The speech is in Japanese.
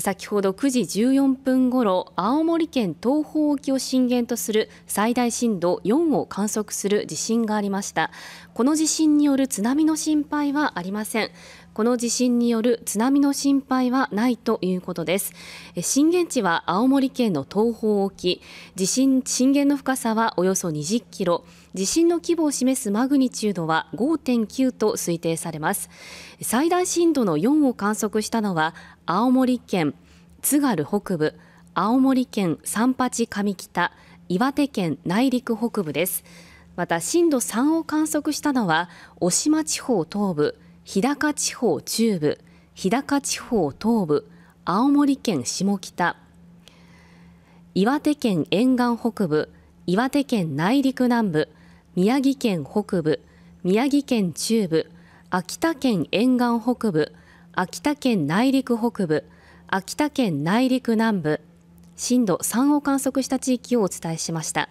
先ほど9時14分ごろ青森県東方沖を震源とする最大震度4を観測する地震がありましたこの地震による津波の心配はありませんこの地震による津波の心配はないということです震源地は青森県の東方沖地震震源の深さはおよそ20キロ地震の規模を示すマグニチュードは5.9と推定されます最大震度の4を観測したのは青森県津軽北部青森県三八上北岩手県内陸北部ですまた震度3を観測したのは渡島地方東部日高地方中部、日高地方東部、青森県下北、岩手県沿岸北部、岩手県内陸南部、宮城県北部、宮城県中部、秋田県沿岸北部、秋田県内陸北部、秋田県内陸南部、震度3を観測した地域をお伝えしました。